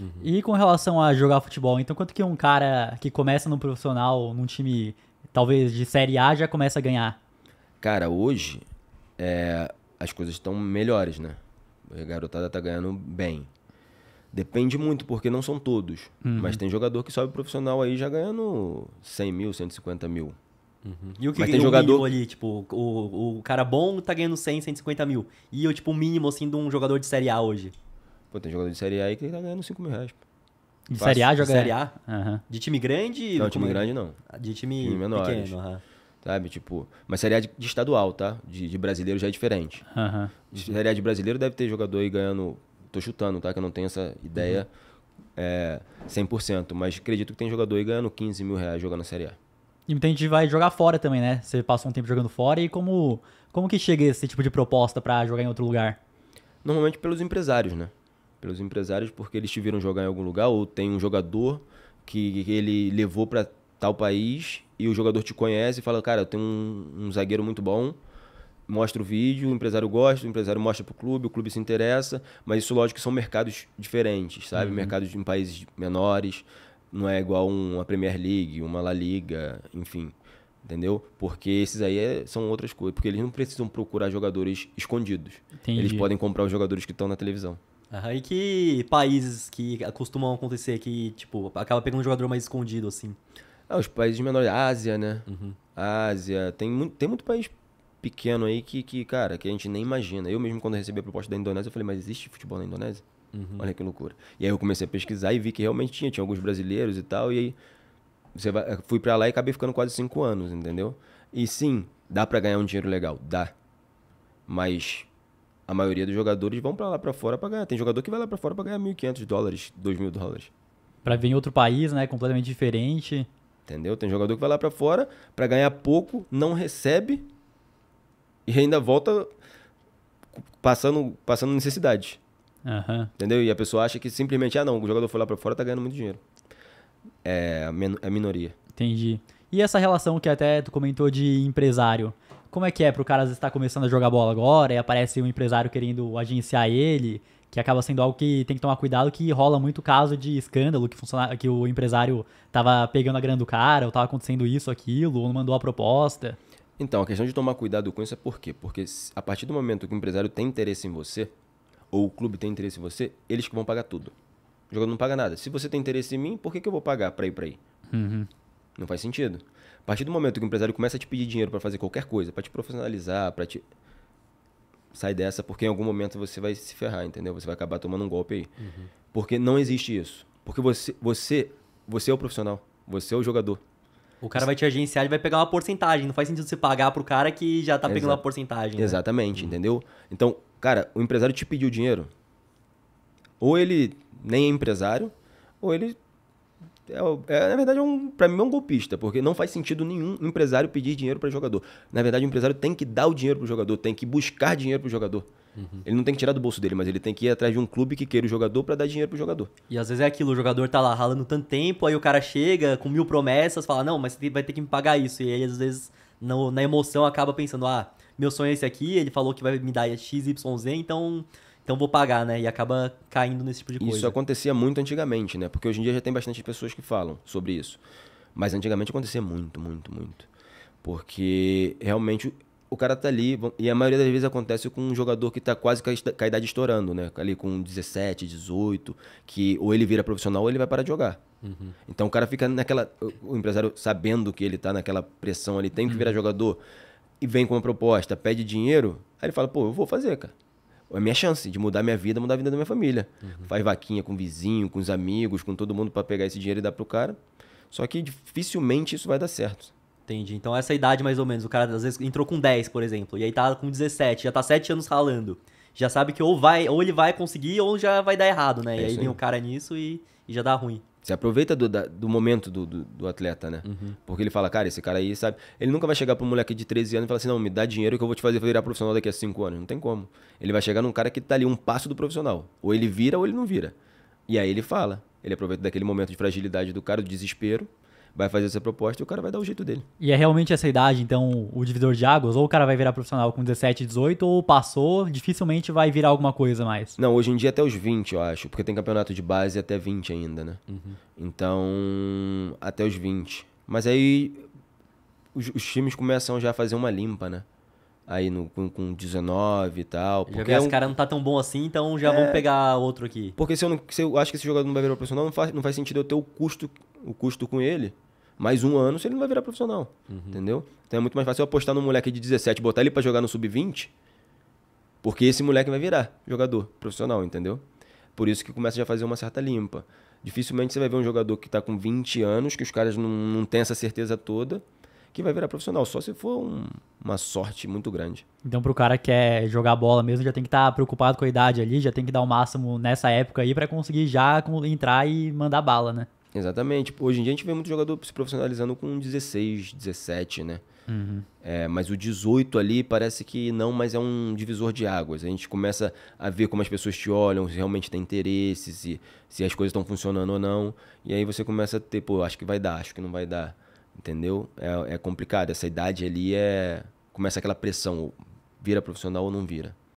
Uhum. E com relação a jogar futebol, então quanto que um cara que começa no profissional, num time talvez de Série A, já começa a ganhar? Cara, hoje é, as coisas estão melhores, né? A garotada tá ganhando bem. Depende muito, porque não são todos. Uhum. Mas tem jogador que sobe profissional aí já ganhando 100 mil, 150 mil. Uhum. E o que, Mas tem o jogador ali, tipo, o, o cara bom tá ganhando 100, 150 mil. E o tipo, mínimo, assim, de um jogador de Série A hoje? Pô, tem jogador de Série A aí que tá ganhando 5 mil reais. Pô. De Série A joga? Série A. Uhum. De time grande? Não, time é? grande não. De time, time menor. uhum. Sabe, tipo... Mas Série A de, de estadual, tá? De, de, brasileiro já é diferente. Uhum. De série A de brasileiro deve ter jogador aí ganhando... Tô chutando, tá? Que eu não tenho essa ideia uhum. é, 100%. Mas acredito que tem jogador aí ganhando 15 mil reais jogando na Série A. E muita então gente vai jogar fora também, né? Você passa um tempo jogando fora. E como, como que chega esse tipo de proposta para jogar em outro lugar? Normalmente pelos empresários, né? pelos empresários porque eles tiveram jogar em algum lugar ou tem um jogador que ele levou para tal país e o jogador te conhece e fala, cara, eu tenho um, um zagueiro muito bom, mostra o vídeo, o empresário gosta, o empresário mostra pro clube, o clube se interessa, mas isso lógico que são mercados diferentes, sabe? Uhum. Mercados em países menores, não é igual uma Premier League, uma La Liga, enfim. Entendeu? Porque esses aí é, são outras coisas. Porque eles não precisam procurar jogadores escondidos. Entendi. Eles podem comprar os jogadores que estão na televisão. Uhum, e que países que costumam acontecer que, tipo, acaba pegando um jogador mais escondido, assim? Ah, os países menores. Ásia, né? Uhum. Ásia. Tem muito, tem muito país pequeno aí que, que, cara, que a gente nem imagina. Eu mesmo, quando recebi a proposta da Indonésia, eu falei, mas existe futebol na Indonésia? Uhum. Olha que loucura. E aí eu comecei a pesquisar e vi que realmente tinha. Tinha alguns brasileiros e tal. E aí você vai, fui para lá e acabei ficando quase cinco anos, entendeu? E sim, dá para ganhar um dinheiro legal. Dá. Mas a maioria dos jogadores vão para lá para fora para ganhar. Tem jogador que vai lá para fora para ganhar 1.500 dólares, 2.000 dólares. Para vir em outro país, né? Completamente diferente. Entendeu? Tem jogador que vai lá para fora para ganhar pouco, não recebe e ainda volta passando, passando necessidade. Uhum. Entendeu? E a pessoa acha que simplesmente, ah, não, o jogador foi lá para fora tá ganhando muito dinheiro. É, é a minoria. Entendi. E essa relação que até tu comentou de empresário? Como é que é pro cara estar tá começando a jogar bola agora e aparece um empresário querendo agenciar ele, que acaba sendo algo que tem que tomar cuidado, que rola muito caso de escândalo, que, funcionar, que o empresário tava pegando a grana do cara, ou tava acontecendo isso, aquilo, ou não mandou a proposta. Então, a questão de tomar cuidado com isso é por quê? Porque a partir do momento que o empresário tem interesse em você, ou o clube tem interesse em você, eles que vão pagar tudo. O jogador não paga nada. Se você tem interesse em mim, por que, que eu vou pagar para ir para aí? Uhum. Não faz sentido. A partir do momento que o empresário começa a te pedir dinheiro para fazer qualquer coisa, para te profissionalizar, para te sai dessa, porque em algum momento você vai se ferrar, entendeu? Você vai acabar tomando um golpe aí. Uhum. Porque não existe isso. Porque você, você, você é o profissional, você é o jogador. O cara vai te agenciar e vai pegar uma porcentagem. Não faz sentido você pagar pro cara que já tá pegando Exa uma porcentagem. Né? Exatamente, uhum. entendeu? Então, cara, o empresário te pediu dinheiro. Ou ele nem é empresário, ou ele é, é, na verdade, é um, para mim é um golpista, porque não faz sentido nenhum empresário pedir dinheiro para jogador. Na verdade, o empresário tem que dar o dinheiro para o jogador, tem que buscar dinheiro para o jogador. Uhum. Ele não tem que tirar do bolso dele, mas ele tem que ir atrás de um clube que queira o jogador para dar dinheiro pro jogador. E às vezes é aquilo, o jogador tá lá ralando tanto tempo, aí o cara chega com mil promessas, fala, não, mas você vai ter que me pagar isso. E aí às vezes no, na emoção acaba pensando, ah, meu sonho é esse aqui, ele falou que vai me dar XYZ, então então vou pagar, né? E acaba caindo nesse tipo de coisa. Isso acontecia muito antigamente, né? Porque hoje em dia já tem bastante pessoas que falam sobre isso. Mas antigamente acontecia muito, muito, muito. Porque realmente o cara tá ali, e a maioria das vezes acontece com um jogador que tá quase com a idade estourando, né? Ali com 17, 18, que ou ele vira profissional ou ele vai parar de jogar. Uhum. Então o cara fica naquela. O empresário sabendo que ele tá naquela pressão ali, tem que virar uhum. jogador, e vem com uma proposta, pede dinheiro, aí ele fala, pô, eu vou fazer, cara é minha chance de mudar minha vida, mudar a vida da minha família. Uhum. Faz vaquinha com o vizinho, com os amigos, com todo mundo para pegar esse dinheiro e dar pro cara. Só que dificilmente isso vai dar certo. Entendi. Então essa idade mais ou menos, o cara às vezes entrou com 10, por exemplo, e aí tá com 17, já tá 7 anos ralando. Já sabe que ou vai, ou ele vai conseguir ou já vai dar errado, né? É e aí vem o cara nisso e, e já dá ruim. Você aproveita do, da, do momento do, do, do, atleta, né? Uhum. Porque ele fala, cara, esse cara aí, sabe? Ele nunca vai chegar para um moleque de 13 anos e falar assim, não, me dá dinheiro que eu vou te fazer virar profissional daqui a 5 anos. Não tem como. Ele vai chegar num cara que tá ali um passo do profissional. Ou ele vira ou ele não vira. E aí ele fala. Ele aproveita daquele momento de fragilidade do cara, do desespero vai fazer essa proposta e o cara vai dar o jeito dele. E é realmente essa idade, então, o divisor de águas? Ou o cara vai virar profissional com 17, 18, ou passou, dificilmente vai virar alguma coisa mais? Não, hoje em dia até os 20, eu acho, porque tem campeonato de base até 20 ainda, né? Uhum. Então, até os 20. Mas aí os, os times começam já a fazer uma limpa, né? aí no, com, com 19 e tal. Porque já é um... esse cara não tá tão bom assim, então já é... vamos pegar outro aqui. Porque se eu, não, se eu acho que esse jogador não vai virar profissional, não faz, não faz sentido eu ter o custo, o custo com ele mais um ano, ele não vai virar profissional. Uhum. Entendeu? Então é muito mais fácil eu apostar no moleque de 17, botar ele para jogar no sub-20, porque esse moleque vai virar jogador profissional, entendeu? Por isso que começa já a fazer uma certa limpa. Dificilmente você vai ver um jogador que está com 20 anos, que os caras não, não têm essa certeza toda, que vai virar profissional, só se for um, uma sorte muito grande. Então, para o cara que quer jogar bola mesmo, já tem que estar tá preocupado com a idade ali, já tem que dar o máximo nessa época aí para conseguir já entrar e mandar bala, né? Exatamente. Tipo, hoje em dia a gente vê muito jogador se profissionalizando com 16, 17, né? Uhum. É, mas o 18 ali parece que não, mas é um divisor de águas. A gente começa a ver como as pessoas te olham, se realmente tem interesse, se, se as coisas estão funcionando ou não. E aí você começa a ter, pô, acho que vai dar, acho que não vai dar. Entendeu? É, é complicado. Essa idade ali é. Começa aquela pressão, vira profissional ou não vira.